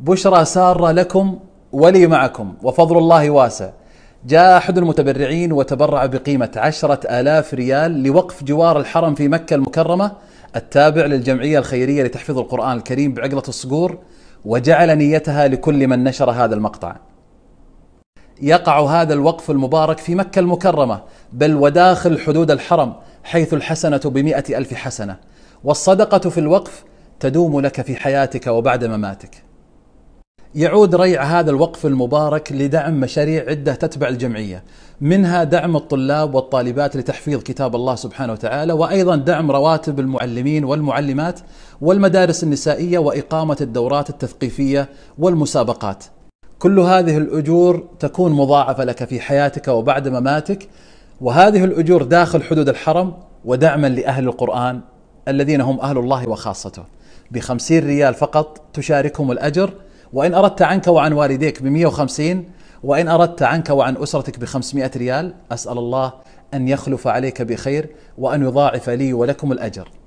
بشرى سارة لكم ولي معكم وفضل الله واسع جاء أحد المتبرعين وتبرع بقيمة عشرة آلاف ريال لوقف جوار الحرم في مكة المكرمة التابع للجمعية الخيرية لتحفيظ القرآن الكريم بعقلة الصقور وجعل نيتها لكل من نشر هذا المقطع يقع هذا الوقف المبارك في مكة المكرمة بل وداخل حدود الحرم حيث الحسنة بمئة ألف حسنة والصدقة في الوقف تدوم لك في حياتك وبعد مماتك يعود ريع هذا الوقف المبارك لدعم مشاريع عدة تتبع الجمعية منها دعم الطلاب والطالبات لتحفيظ كتاب الله سبحانه وتعالى وأيضا دعم رواتب المعلمين والمعلمات والمدارس النسائية وإقامة الدورات التثقيفية والمسابقات كل هذه الأجور تكون مضاعفة لك في حياتك وبعد مماتك وهذه الأجور داخل حدود الحرم ودعما لأهل القرآن الذين هم أهل الله وخاصته بخمسين ريال فقط تشاركهم الأجر وإن أردت عنك وعن والديك ب 150 وإن أردت عنك وعن أسرتك ب 500 ريال أسأل الله أن يخلف عليك بخير وأن يضاعف لي ولكم الأجر